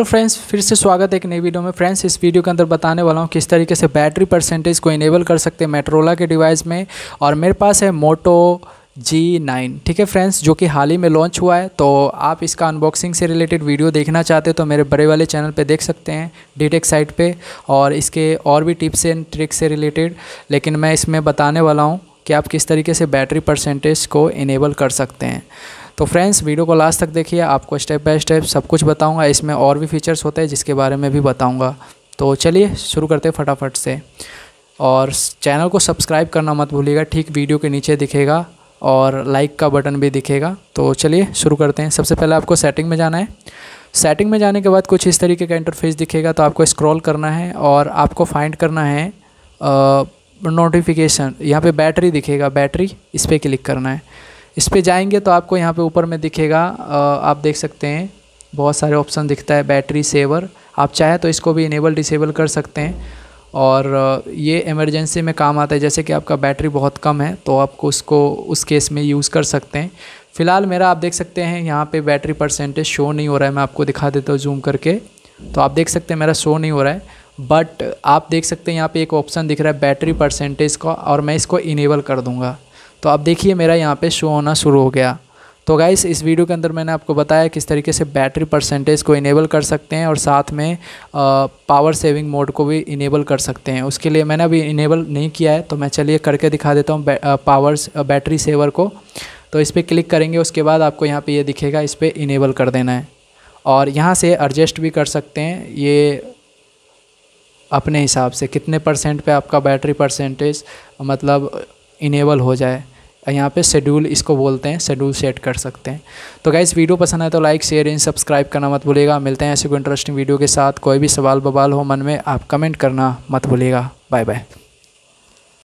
तो फ्रेंड्स फिर से स्वागत है एक नई वीडियो में फ्रेंड्स इस वीडियो के अंदर बताने वाला हूँ किस तरीके से बैटरी परसेंटेज को इनेबल कर सकते हैं मेट्रोला के डिवाइस में और मेरे पास है मोटो जी नाइन ठीक है फ्रेंड्स जो कि हाल ही में लॉन्च हुआ है तो आप इसका अनबॉक्सिंग से रिलेटेड वीडियो देखना चाहते हो तो मेरे बड़े वाले चैनल पे देख सकते हैं डीटेक साइट पे और इसके और भी टिप्स एंड ट्रिक से रिलेटेड लेकिन मैं इसमें बताने वाला हूँ कि आप किस तरीके से बैटरी परसेंटेज को इनेबल कर सकते हैं तो फ्रेंड्स वीडियो को लास्ट तक देखिए आपको स्टेप बाय स्टेप सब कुछ बताऊँगा इसमें और भी फीचर्स होते हैं जिसके बारे में भी बताऊँगा तो चलिए शुरू करते हैं फटाफट से और चैनल को सब्सक्राइब करना मत भूलिएगा ठीक वीडियो के नीचे दिखेगा और लाइक का बटन भी दिखेगा तो चलिए शुरू करते हैं सबसे पहले आपको सेटिंग में जाना है सेटिंग में जाने के बाद कुछ इस तरीके का इंटरफेस दिखेगा तो आपको स्क्रॉल करना है और आपको फाइंड करना है नोटिफिकेशन यहाँ पे बैटरी दिखेगा बैटरी इस पर क्लिक करना है इस पर जाएंगे तो आपको यहाँ पे ऊपर में दिखेगा आप देख सकते हैं बहुत सारे ऑप्शन दिखता है बैटरी सेवर आप चाहे तो इसको भी इनेबल डिसेबल कर सकते हैं और ये इमरजेंसी में काम आता है जैसे कि आपका बैटरी बहुत कम है तो आपको उसको उस केस में यूज़ कर सकते हैं फ़िलहाल मेरा आप देख सकते हैं यहाँ पे बैटरी परसेंटेज शो नहीं हो रहा है मैं आपको दिखा देता हूँ जूम करके तो आप देख सकते हैं मेरा शो नहीं हो रहा है बट आप देख सकते हैं यहाँ पे एक ऑप्शन दिख रहा है बैटरी परसेंटेज का और मैं इसको इनेबल कर दूँगा तो आप देखिए मेरा यहाँ पे शो होना शुरू हो गया तो गाइस इस वीडियो के अंदर मैंने आपको बताया किस तरीके से बैटरी परसेंटेज को इनेबल कर सकते हैं और साथ में आ, पावर सेविंग मोड को भी इनेबल कर सकते हैं उसके लिए मैंने अभी इनेबल नहीं किया है तो मैं चलिए करके दिखा देता हूँ बै, पावर बैटरी सेवर को तो इस पर क्लिक करेंगे उसके बाद आपको यहाँ पर ये यह दिखेगा इस पर इनेबल कर देना है और यहाँ से एडजस्ट भी कर सकते हैं ये अपने हिसाब से कितने परसेंट पे आपका बैटरी परसेंटेज मतलब इनेबल हो जाए यहाँ पे शेड्यूल इसको बोलते हैं शेड्यूल सेट कर सकते हैं तो गाइज़ वीडियो पसंद है तो लाइक शेयर एंड सब्सक्राइब करना मत भूलेगा मिलते हैं ऐसे कोई इंटरेस्टिंग वीडियो के साथ कोई भी सवाल बवाल हो मन में आप कमेंट करना मत भूलेगा बाय बाय